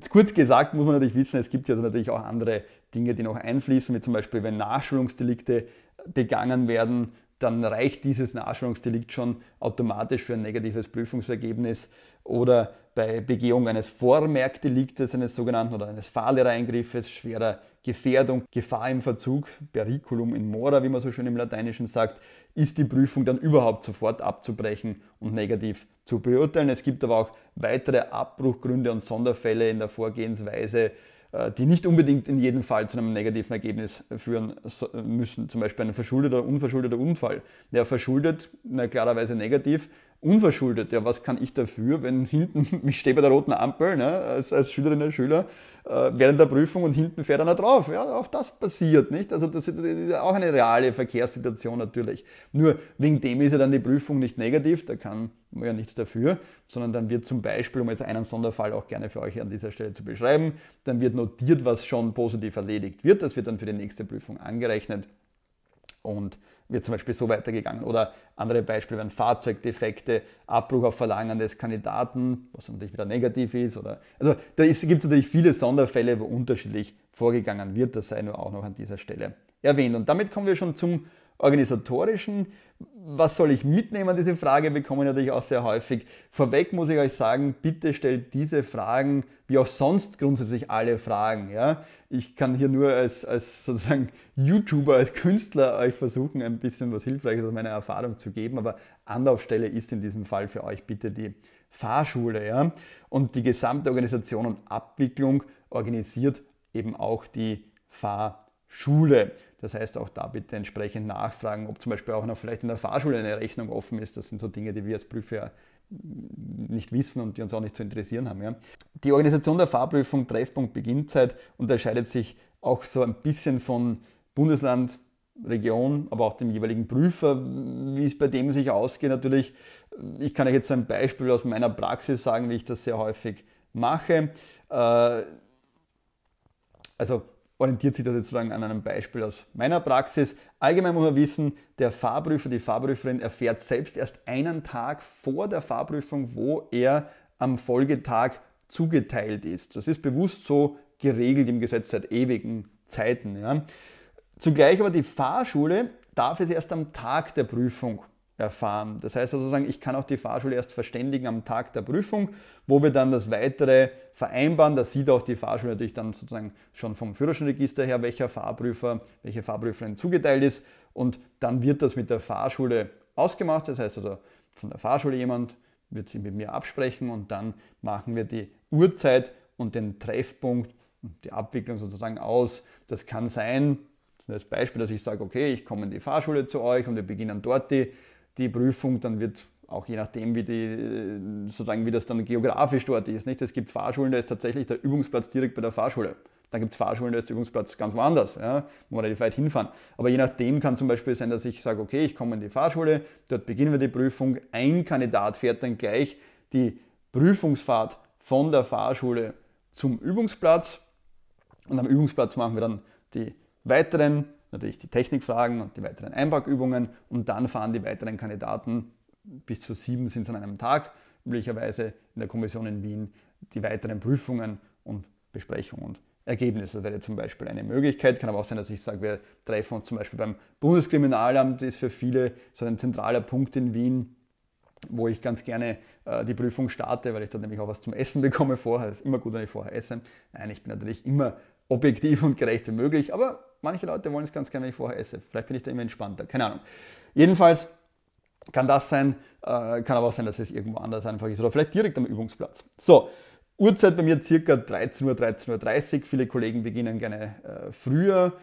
kurz gesagt muss man natürlich wissen, es gibt ja also natürlich auch andere Dinge, die noch einfließen, wie zum Beispiel, wenn Nachschulungsdelikte begangen werden dann reicht dieses Nachschwungsdelikt schon automatisch für ein negatives Prüfungsergebnis. Oder bei Begehung eines Vormerkdeliktes, eines sogenannten oder eines Fahrlehrerangriffes, schwerer Gefährdung, Gefahr im Verzug, Periculum in mora, wie man so schön im Lateinischen sagt, ist die Prüfung dann überhaupt sofort abzubrechen und negativ zu beurteilen. Es gibt aber auch weitere Abbruchgründe und Sonderfälle in der Vorgehensweise äh, die nicht unbedingt in jedem Fall zu einem negativen Ergebnis äh, führen äh, müssen. Zum Beispiel ein verschuldeter, unverschuldeter Unfall. Der verschuldet, na, klarerweise negativ, unverschuldet. Ja, was kann ich dafür, wenn hinten, ich stehe bei der roten Ampel ne, als, als Schülerin und Schüler äh, während der Prüfung und hinten fährt einer drauf. Ja, auch das passiert, nicht? Also das ist auch eine reale Verkehrssituation natürlich. Nur wegen dem ist ja dann die Prüfung nicht negativ, da kann man ja nichts dafür, sondern dann wird zum Beispiel, um jetzt einen Sonderfall auch gerne für euch an dieser Stelle zu beschreiben, dann wird notiert, was schon positiv erledigt wird. Das wird dann für die nächste Prüfung angerechnet und wird zum Beispiel so weitergegangen. Oder andere Beispiele wären Fahrzeugdefekte, Abbruch auf Verlangen des Kandidaten, was natürlich wieder negativ ist. Oder also da gibt es natürlich viele Sonderfälle, wo unterschiedlich vorgegangen wird. Das sei nur auch noch an dieser Stelle erwähnt. Und damit kommen wir schon zum organisatorischen. Was soll ich mitnehmen? Diese Frage bekomme ich natürlich auch sehr häufig. Vorweg muss ich euch sagen, bitte stellt diese Fragen, wie auch sonst grundsätzlich alle Fragen. Ja? Ich kann hier nur als, als sozusagen YouTuber, als Künstler euch versuchen, ein bisschen was Hilfreiches aus meiner Erfahrung zu geben, aber Anlaufstelle ist in diesem Fall für euch bitte die Fahrschule. Ja? Und die gesamte Organisation und Abwicklung organisiert eben auch die Fahrschule. Das heißt, auch da bitte entsprechend nachfragen, ob zum Beispiel auch noch vielleicht in der Fahrschule eine Rechnung offen ist. Das sind so Dinge, die wir als Prüfer nicht wissen und die uns auch nicht zu interessieren haben. Ja. Die Organisation der Fahrprüfung Treffpunkt Beginnzeit unterscheidet sich auch so ein bisschen von Bundesland, Region, aber auch dem jeweiligen Prüfer, wie es bei dem sich ausgeht. Natürlich, ich kann euch jetzt so ein Beispiel aus meiner Praxis sagen, wie ich das sehr häufig mache. Äh, also orientiert sich das jetzt sozusagen an einem Beispiel aus meiner Praxis. Allgemein muss man wissen, der Fahrprüfer, die Fahrprüferin erfährt selbst erst einen Tag vor der Fahrprüfung, wo er am Folgetag zugeteilt ist. Das ist bewusst so geregelt im Gesetz seit ewigen Zeiten. Ja. Zugleich aber die Fahrschule darf es erst am Tag der Prüfung erfahren. Das heißt also sozusagen, ich kann auch die Fahrschule erst verständigen am Tag der Prüfung, wo wir dann das Weitere vereinbaren. Da sieht auch die Fahrschule natürlich dann sozusagen schon vom Führerscheinregister her, welcher Fahrprüfer, welche Fahrprüferin zugeteilt ist. Und dann wird das mit der Fahrschule ausgemacht. Das heißt also, von der Fahrschule jemand wird sich mit mir absprechen und dann machen wir die Uhrzeit und den Treffpunkt die Abwicklung sozusagen aus. Das kann sein, das Beispiel, dass ich sage, okay, ich komme in die Fahrschule zu euch und wir beginnen dort die die Prüfung, dann wird auch je nachdem, wie, die, äh, sozusagen, wie das dann geografisch dort ist. Nicht? Es gibt Fahrschulen, da ist tatsächlich der Übungsplatz direkt bei der Fahrschule. Dann gibt es Fahrschulen, da ist der Übungsplatz ganz woanders, ja, wo man relativ weit hinfahren. Aber je nachdem kann zum Beispiel sein, dass ich sage, okay, ich komme in die Fahrschule, dort beginnen wir die Prüfung. Ein Kandidat fährt dann gleich die Prüfungsfahrt von der Fahrschule zum Übungsplatz und am Übungsplatz machen wir dann die weiteren natürlich die Technikfragen und die weiteren Einparkübungen und dann fahren die weiteren Kandidaten, bis zu sieben sind es an einem Tag, üblicherweise in der Kommission in Wien, die weiteren Prüfungen und Besprechungen und Ergebnisse. Das wäre zum Beispiel eine Möglichkeit. Kann aber auch sein, dass ich sage, wir treffen uns zum Beispiel beim Bundeskriminalamt, das ist für viele so ein zentraler Punkt in Wien, wo ich ganz gerne äh, die Prüfung starte, weil ich dort nämlich auch was zum Essen bekomme vorher. Das ist immer gut, wenn ich vorher esse. Nein, ich bin natürlich immer objektiv und gerecht wie möglich. Aber manche Leute wollen es ganz gerne, wenn ich vorher esse. Vielleicht bin ich da immer entspannter, keine Ahnung. Jedenfalls kann das sein, äh, kann aber auch sein, dass es irgendwo anders einfach ist oder vielleicht direkt am Übungsplatz. So, Uhrzeit bei mir circa 13 Uhr, 13.30 Uhr. Viele Kollegen beginnen gerne äh, früher.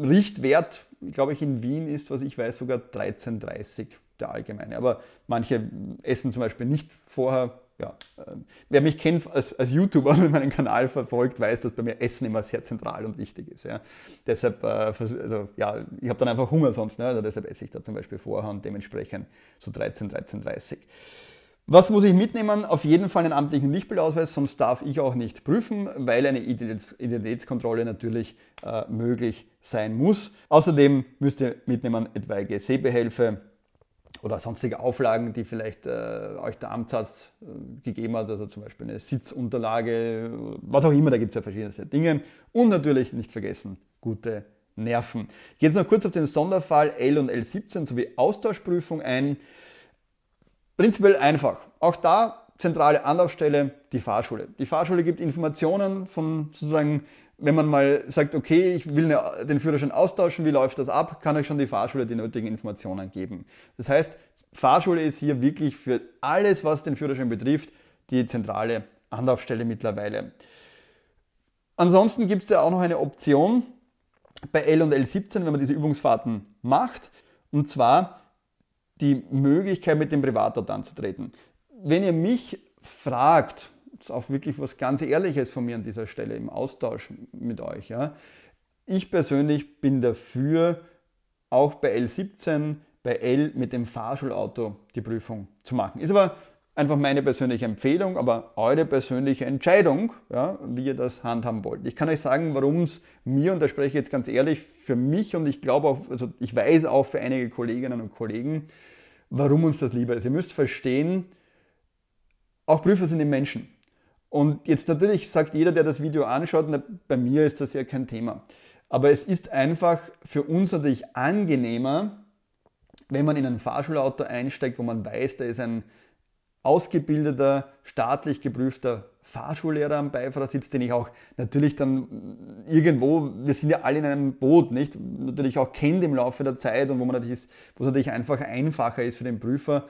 Richtwert, glaube ich, in Wien ist, was ich weiß, sogar 13.30 Uhr der allgemeine. Aber manche essen zum Beispiel nicht vorher, ja, ähm, wer mich kennt als, als YouTuber und meinen Kanal verfolgt, weiß, dass bei mir Essen immer sehr zentral und wichtig ist. Ja. Deshalb, äh, also, ja, ich habe dann einfach Hunger sonst, ne? also deshalb esse ich da zum Beispiel vorher und dementsprechend so 13, 13.30 was muss ich mitnehmen? Auf jeden Fall einen amtlichen Lichtbildausweis, sonst darf ich auch nicht prüfen, weil eine Identitätskontrolle natürlich äh, möglich sein muss. Außerdem müsst ihr mitnehmen etwaige Sehbehelfe, oder sonstige Auflagen, die vielleicht äh, euch der Amtsarzt äh, gegeben hat, also zum Beispiel eine Sitzunterlage, was auch immer, da gibt es ja verschiedene Dinge. Und natürlich nicht vergessen, gute Nerven. Ich gehe jetzt noch kurz auf den Sonderfall L und L17 sowie Austauschprüfung ein. Prinzipiell einfach. Auch da zentrale Anlaufstelle die Fahrschule. Die Fahrschule gibt Informationen von sozusagen, wenn man mal sagt, okay, ich will den Führerschein austauschen, wie läuft das ab, kann euch schon die Fahrschule die nötigen Informationen geben. Das heißt, Fahrschule ist hier wirklich für alles, was den Führerschein betrifft, die zentrale Anlaufstelle mittlerweile. Ansonsten gibt es ja auch noch eine Option bei L und L17, wenn man diese Übungsfahrten macht, und zwar die Möglichkeit, mit dem Privatort anzutreten wenn ihr mich fragt, das ist auch wirklich was ganz Ehrliches von mir an dieser Stelle im Austausch mit euch. Ja. Ich persönlich bin dafür, auch bei L17, bei L mit dem Fahrschulauto die Prüfung zu machen. Ist aber einfach meine persönliche Empfehlung, aber eure persönliche Entscheidung, ja, wie ihr das handhaben wollt. Ich kann euch sagen, warum es mir, und da spreche ich jetzt ganz ehrlich, für mich und ich glaube auch, also ich weiß auch für einige Kolleginnen und Kollegen, warum uns das lieber ist. Ihr müsst verstehen, auch Prüfer sind die Menschen. Und jetzt natürlich sagt jeder, der das Video anschaut, na, bei mir ist das ja kein Thema. Aber es ist einfach für uns natürlich angenehmer, wenn man in ein Fahrschulauto einsteigt, wo man weiß, da ist ein ausgebildeter, staatlich geprüfter Fahrschullehrer am Beifahrersitz, den ich auch natürlich dann irgendwo, wir sind ja alle in einem Boot, nicht? Natürlich auch kennt im Laufe der Zeit und wo man natürlich ist, wo es natürlich einfach einfacher ist für den Prüfer,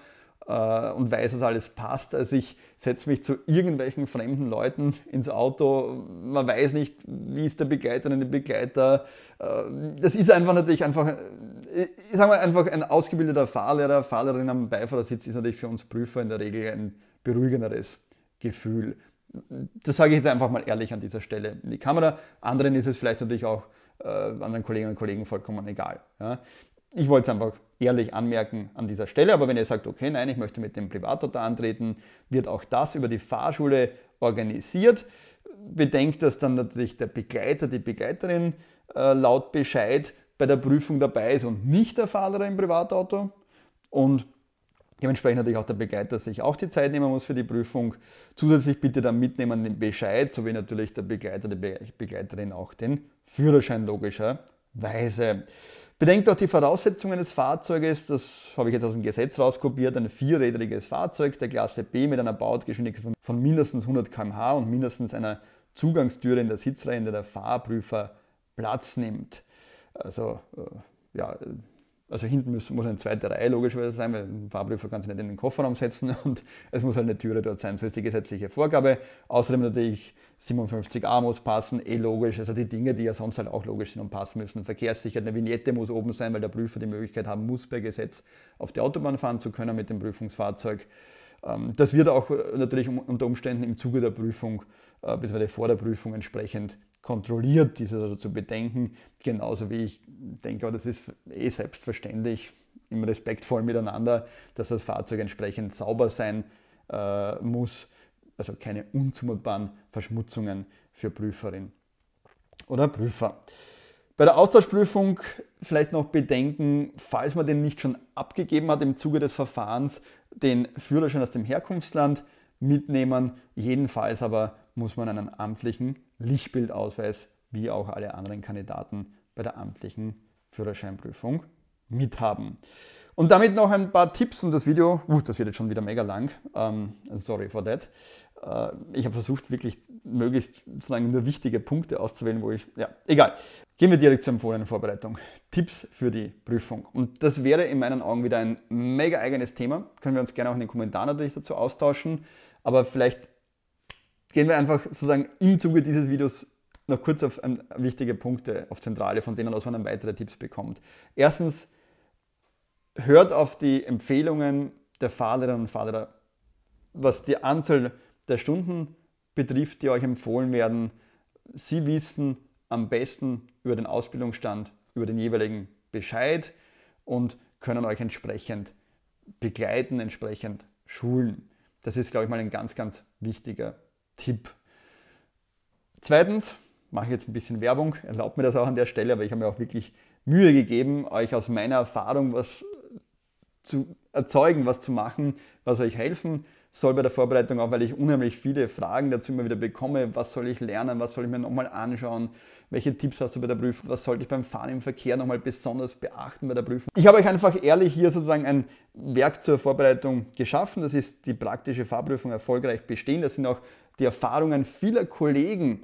äh, und weiß, dass alles passt. Also ich setze mich zu irgendwelchen fremden Leuten ins Auto. Man weiß nicht, wie ist der Begleiterin, der Begleiter. Äh, das ist einfach natürlich einfach, äh, ich sage mal, einfach ein ausgebildeter Fahrlehrer, Fahrlehrerin am Beifahrersitz ist natürlich für uns Prüfer in der Regel ein beruhigenderes Gefühl. Das sage ich jetzt einfach mal ehrlich an dieser Stelle in die Kamera. Anderen ist es vielleicht natürlich auch anderen Kolleginnen und Kollegen vollkommen egal. Ja ich wollte es einfach ehrlich anmerken an dieser Stelle, aber wenn ihr sagt, okay, nein, ich möchte mit dem Privatauto antreten, wird auch das über die Fahrschule organisiert. Bedenkt, dass dann natürlich der Begleiter, die Begleiterin äh, laut Bescheid bei der Prüfung dabei ist und nicht der Fahrer im Privatauto. Und Dementsprechend natürlich auch der Begleiter sich auch die Zeit nehmen muss für die Prüfung. Zusätzlich bitte dann mitnehmen den Bescheid, sowie natürlich der Begleiter, die Begleiterin auch den Führerschein logischerweise. Bedenkt auch die Voraussetzungen des Fahrzeuges, das habe ich jetzt aus dem Gesetz rauskopiert, ein vierrädriges Fahrzeug der Klasse B mit einer Bautgeschwindigkeit von mindestens 100 km/h und mindestens einer Zugangstüre in der Sitzreihe, in der der Fahrprüfer Platz nimmt. Also äh, ja, also hinten muss, muss eine zweite Reihe logischerweise sein, weil ein Fahrprüfer kann sich nicht in den Kofferraum setzen und es muss halt eine Türe dort sein. So ist die gesetzliche Vorgabe. Außerdem natürlich 57a muss passen, eh logisch. Also die Dinge, die ja sonst halt auch logisch sind und passen müssen. Verkehrssicherheit, eine Vignette muss oben sein, weil der Prüfer die Möglichkeit haben muss, per Gesetz auf die Autobahn fahren zu können mit dem Prüfungsfahrzeug. Ähm, das wird auch äh, natürlich unter Umständen im Zuge der Prüfung äh, bzw. vor der Prüfung entsprechend kontrolliert diese also zu bedenken, genauso wie ich denke, aber das ist eh selbstverständlich im respektvollen miteinander, dass das Fahrzeug entsprechend sauber sein äh, muss, also keine unzumutbaren Verschmutzungen für Prüferin oder Prüfer. Bei der Austauschprüfung vielleicht noch bedenken, falls man den nicht schon abgegeben hat im Zuge des Verfahrens, den Führerschein aus dem Herkunftsland mitnehmen, jedenfalls aber muss man einen amtlichen Lichtbildausweis wie auch alle anderen Kandidaten bei der amtlichen Führerscheinprüfung mithaben. Und damit noch ein paar Tipps und das Video, uh, das wird jetzt schon wieder mega lang, um, ähm, sorry for that. Uh, ich habe versucht, wirklich möglichst solange nur wichtige Punkte auszuwählen, wo ich, ja, egal. Gehen wir direkt zur empfohlenen Vorbereitung. Tipps für die Prüfung. Und das wäre in meinen Augen wieder ein mega eigenes Thema. Können wir uns gerne auch in den Kommentaren natürlich dazu austauschen. Aber vielleicht gehen wir einfach sozusagen im Zuge dieses Videos noch kurz auf wichtige Punkte, auf zentrale, von denen aus man dann weitere Tipps bekommt. Erstens, hört auf die Empfehlungen der Fahrerinnen und Fahrer, was die Anzahl der Stunden betrifft, die euch empfohlen werden. Sie wissen am besten über den Ausbildungsstand, über den jeweiligen Bescheid und können euch entsprechend begleiten, entsprechend schulen. Das ist, glaube ich, mal ein ganz, ganz wichtiger Tipp. Zweitens, mache ich jetzt ein bisschen Werbung, erlaubt mir das auch an der Stelle, aber ich habe mir auch wirklich Mühe gegeben, euch aus meiner Erfahrung was zu erzeugen, was zu machen, was euch helfen soll bei der Vorbereitung auch, weil ich unheimlich viele Fragen dazu immer wieder bekomme, was soll ich lernen, was soll ich mir nochmal anschauen, welche Tipps hast du bei der Prüfung, was sollte ich beim Fahren im Verkehr nochmal besonders beachten bei der Prüfung. Ich habe euch einfach ehrlich hier sozusagen ein Werk zur Vorbereitung geschaffen, das ist die praktische Fahrprüfung erfolgreich bestehen, das sind auch die Erfahrungen vieler Kollegen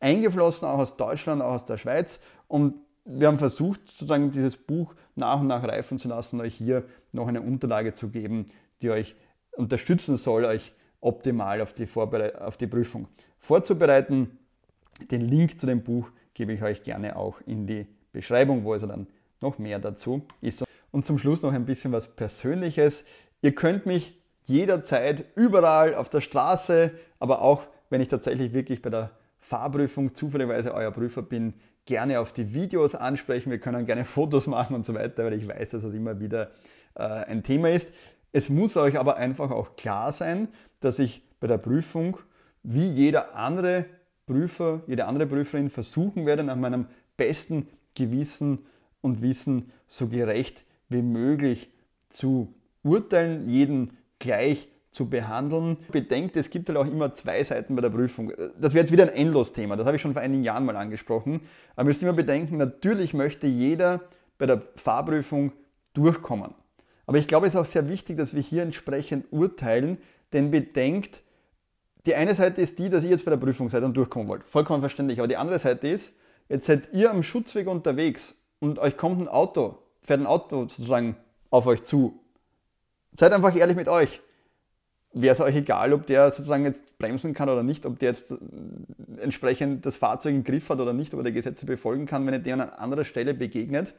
eingeflossen, auch aus Deutschland, auch aus der Schweiz und wir haben versucht, sozusagen dieses Buch nach und nach reifen zu lassen und euch hier noch eine Unterlage zu geben, die euch unterstützen soll, euch optimal auf die, Vorbere auf die Prüfung vorzubereiten. Den Link zu dem Buch gebe ich euch gerne auch in die Beschreibung, wo also dann noch mehr dazu ist. Und zum Schluss noch ein bisschen was Persönliches. Ihr könnt mich jederzeit überall auf der Straße, aber auch wenn ich tatsächlich wirklich bei der Fahrprüfung zufälligerweise euer Prüfer bin, gerne auf die Videos ansprechen. Wir können gerne Fotos machen und so weiter, weil ich weiß, dass das immer wieder äh, ein Thema ist. Es muss euch aber einfach auch klar sein, dass ich bei der Prüfung wie jeder andere Prüfer, jede andere Prüferin versuchen werde, nach meinem besten Gewissen und Wissen so gerecht wie möglich zu urteilen, jeden gleich zu behandeln. Bedenkt, es gibt halt auch immer zwei Seiten bei der Prüfung. Das wäre jetzt wieder ein Endlos-Thema, das habe ich schon vor einigen Jahren mal angesprochen. Aber müsst immer bedenken, natürlich möchte jeder bei der Fahrprüfung durchkommen. Aber ich glaube, es ist auch sehr wichtig, dass wir hier entsprechend urteilen, denn bedenkt, die eine Seite ist die, dass ihr jetzt bei der Prüfung seid und durchkommen wollt. Vollkommen verständlich. Aber die andere Seite ist, jetzt seid ihr am Schutzweg unterwegs und euch kommt ein Auto, fährt ein Auto sozusagen auf euch zu. Seid einfach ehrlich mit euch. Wäre es euch egal, ob der sozusagen jetzt bremsen kann oder nicht, ob der jetzt äh, entsprechend das Fahrzeug im Griff hat oder nicht, ob er die Gesetze befolgen kann, wenn ihr dem an anderer Stelle begegnet,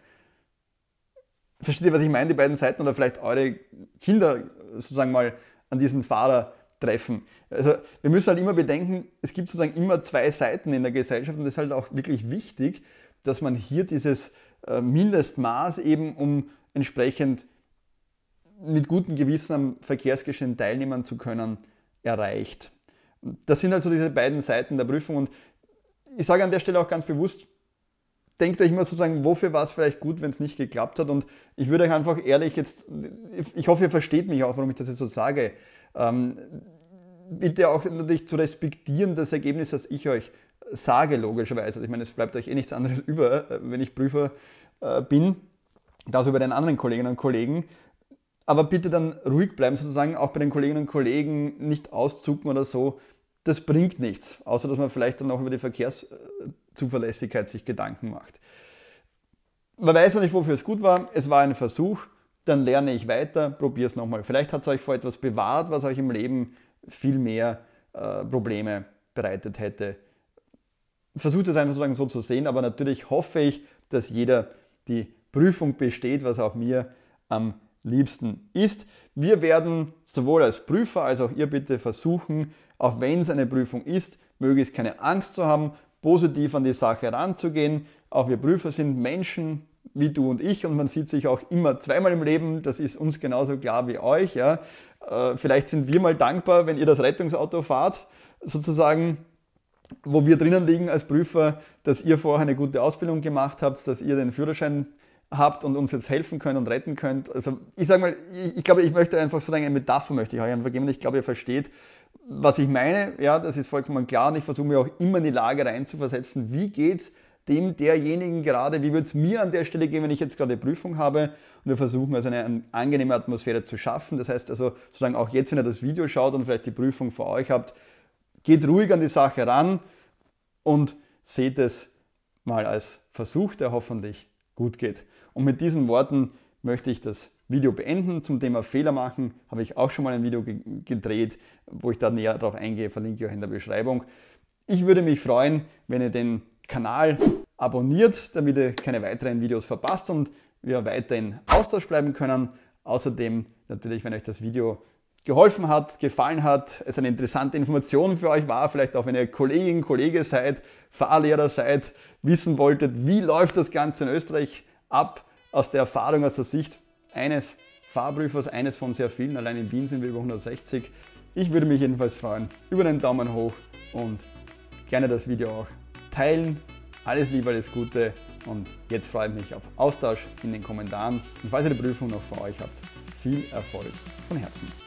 versteht ihr, was ich meine, die beiden Seiten oder vielleicht eure Kinder sozusagen mal an diesen Fahrer treffen. Also wir müssen halt immer bedenken, es gibt sozusagen immer zwei Seiten in der Gesellschaft und es ist halt auch wirklich wichtig, dass man hier dieses äh, Mindestmaß eben um entsprechend mit gutem Gewissen am Verkehrsgeschehen teilnehmen zu können, erreicht. Das sind also diese beiden Seiten der Prüfung und ich sage an der Stelle auch ganz bewusst, denkt euch immer sozusagen, wofür war es vielleicht gut, wenn es nicht geklappt hat. Und ich würde euch einfach ehrlich jetzt, ich hoffe, ihr versteht mich auch, warum ich das jetzt so sage. Ähm, bitte auch natürlich zu respektieren das Ergebnis, das ich euch sage, logischerweise. Ich meine, es bleibt euch eh nichts anderes über, äh, wenn ich Prüfer äh, bin, das über den anderen Kolleginnen und Kollegen. Aber bitte dann ruhig bleiben, sozusagen auch bei den Kolleginnen und Kollegen nicht auszucken oder so. Das bringt nichts, außer dass man vielleicht dann auch über die Verkehrs Zuverlässigkeit sich Gedanken macht. Man weiß noch nicht, wofür es gut war. Es war ein Versuch. Dann lerne ich weiter, probiere es nochmal. Vielleicht hat es euch vor etwas bewahrt, was euch im Leben viel mehr äh, Probleme bereitet hätte. Versucht es einfach sozusagen so zu sehen, aber natürlich hoffe ich, dass jeder die Prüfung besteht, was auch mir am liebsten ist. Wir werden sowohl als Prüfer als auch ihr bitte versuchen, auch wenn es eine Prüfung ist, möglichst keine Angst zu haben, positiv an die Sache heranzugehen. Auch wir Prüfer sind Menschen wie du und ich und man sieht sich auch immer zweimal im Leben, das ist uns genauso klar wie euch. Ja. Äh, vielleicht sind wir mal dankbar, wenn ihr das Rettungsauto fahrt, sozusagen, wo wir drinnen liegen als Prüfer, dass ihr vorher eine gute Ausbildung gemacht habt, dass ihr den Führerschein habt und uns jetzt helfen könnt und retten könnt. Also ich sage mal, ich, ich glaube, ich möchte einfach so eine Metapher möchte ich euch einfach geben ich glaube, ihr versteht, was ich meine, ja, das ist vollkommen klar und ich versuche mir auch immer in die Lage reinzuversetzen, wie geht es dem derjenigen gerade, wie würde es mir an der Stelle gehen, wenn ich jetzt gerade Prüfung habe und wir versuchen also eine angenehme Atmosphäre zu schaffen. Das heißt also, solange auch jetzt, wenn ihr das Video schaut und vielleicht die Prüfung vor euch habt, geht ruhig an die Sache ran und seht es mal als Versuch, der hoffentlich gut geht. Und mit diesen Worten möchte ich das Video beenden. Zum Thema Fehler machen habe ich auch schon mal ein Video ge gedreht, wo ich da näher darauf eingehe, verlinke ich euch in der Beschreibung. Ich würde mich freuen, wenn ihr den Kanal abonniert, damit ihr keine weiteren Videos verpasst und wir weiter in Austausch bleiben können. Außerdem natürlich, wenn euch das Video geholfen hat, gefallen hat, es eine interessante Information für euch war, vielleicht auch wenn ihr Kollegin, Kollege seid, Fahrlehrer seid, wissen wolltet, wie läuft das Ganze in Österreich ab aus der Erfahrung, aus der Sicht eines Fahrprüfers, eines von sehr vielen. Allein in Wien sind wir über 160. Ich würde mich jedenfalls freuen über einen Daumen hoch und gerne das Video auch teilen. Alles Liebe, alles Gute und jetzt freue ich mich auf Austausch in den Kommentaren. Und falls ihr die Prüfung noch vor euch habt, viel Erfolg von Herzen.